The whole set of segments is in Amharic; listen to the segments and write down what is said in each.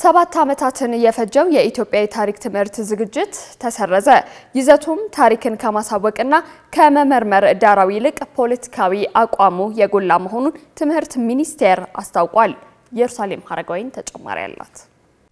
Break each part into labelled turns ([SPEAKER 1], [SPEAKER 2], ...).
[SPEAKER 1] ሰባት ዓመታትን የፈጀው የኢትዮጵያ የታሪክ ትምህርት ዝግጅት ተሰረዘ። ይዘቱም ታሪክን ከማሳወቅና ከመመርመር ዳራዊ ይልቅ ፖለቲካዊ አቋሙ የጎላ መሆኑን ትምህርት ሚኒስቴር አስታውቋል። ኢየሩሳሌም ሀረጋዊን ተጨማሪ አላት።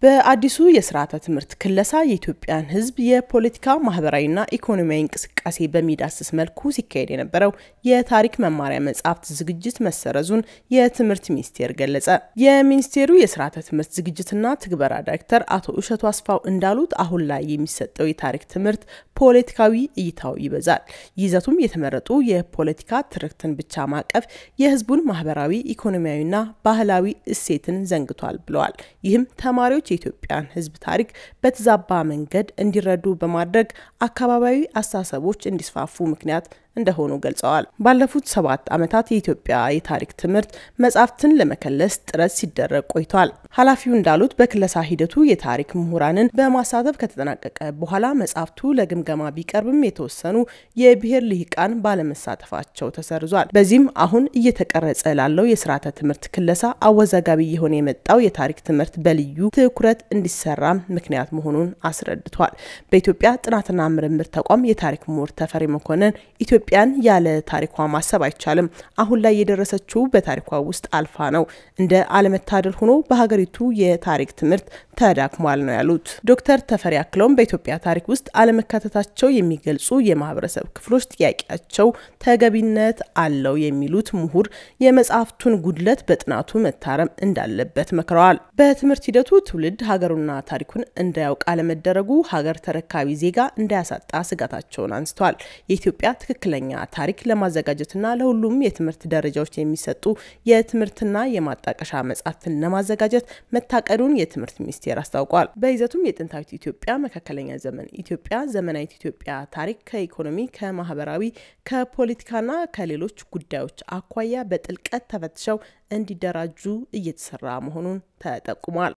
[SPEAKER 2] በአዲሱ የስርዓተ ትምህርት ክለሳ የኢትዮጵያን ሕዝብ የፖለቲካ ማህበራዊና ኢኮኖሚያዊ እንቅስቃሴ በሚዳስስ መልኩ ሲካሄድ የነበረው የታሪክ መማሪያ መጽሐፍት ዝግጅት መሰረዙን የትምህርት ሚኒስቴር ገለጸ። የሚኒስቴሩ የስርዓተ ትምህርት ዝግጅትና ትግበራ ዳይሬክተር አቶ እሸቱ አስፋው እንዳሉት አሁን ላይ የሚሰጠው የታሪክ ትምህርት ፖለቲካዊ እይታው ይበዛል። ይዘቱም የተመረጡ የፖለቲካ ትርክትን ብቻ ማቀፍ የህዝቡን ማህበራዊ ኢኮኖሚያዊና ባህላዊ እሴትን ዘንግቷል ብለዋል። ይህም ተማሪዎች የኢትዮጵያን ሕዝብ ታሪክ በተዛባ መንገድ እንዲረዱ በማድረግ አካባቢያዊ አስተሳሰቦች እንዲስፋፉ ምክንያት እንደሆኑ ገልጸዋል። ባለፉት ሰባት ዓመታት የኢትዮጵያ የታሪክ ትምህርት መጻሕፍትን ለመከለስ ጥረት ሲደረግ ቆይቷል። ኃላፊው እንዳሉት በክለሳ ሂደቱ የታሪክ ምሁራንን በማሳተፍ ከተጠናቀቀ በኋላ መጻሕፍቱ ለግምገማ ቢቀርብም የተወሰኑ የብሔር ልሂቃን ባለመሳተፋቸው ተሰርዟል። በዚህም አሁን እየተቀረጸ ላለው የስርዓተ ትምህርት ክለሳ አወዛጋቢ የሆነ የመጣው የታሪክ ትምህርት በልዩ ትኩረት እንዲሰራ ምክንያት መሆኑን አስረድቷል። በኢትዮጵያ ጥናትና ምርምር ተቋም የታሪክ ምሁር ተፈሪ መኮንን ኢትዮጵያ ኢትዮጵያን ያለ ታሪኳ ማሰብ አይቻልም። አሁን ላይ የደረሰችው በታሪኳ ውስጥ አልፋ ነው። እንደ አለመታደል ሆኖ በሀገሪቱ የታሪክ ትምህርት ተዳክሟል ነው ያሉት ዶክተር ተፈሪ አክለውም በኢትዮጵያ ታሪክ ውስጥ አለመካተታቸው የሚገልጹ የማህበረሰብ ክፍሎች ጥያቄያቸው ተገቢነት አለው የሚሉት ምሁር የመጽሐፍቱን ጉድለት በጥናቱ መታረም እንዳለበት መክረዋል። በትምህርት ሂደቱ ትውልድ ሀገሩና ታሪኩን እንዳያውቅ አለመደረጉ ሀገር ተረካቢ ዜጋ እንዳያሳጣ ስጋታቸውን አንስተዋል። የኢትዮጵያ ትክክለኛ መደበኛ ታሪክ ለማዘጋጀትና ለሁሉም የትምህርት ደረጃዎች የሚሰጡ የትምህርትና የማጣቀሻ መጻሕፍትን ለማዘጋጀት መታቀዱን የትምህርት ሚኒስቴር አስታውቋል። በይዘቱም የጥንታዊት ኢትዮጵያ፣ መካከለኛ ዘመን ኢትዮጵያ፣ ዘመናዊት ኢትዮጵያ ታሪክ ከኢኮኖሚ፣ ከማህበራዊ፣ ከፖለቲካና ከሌሎች ጉዳዮች አኳያ በጥልቀት ተፈትሸው እንዲደራጁ እየተሰራ መሆኑን ተጠቁሟል።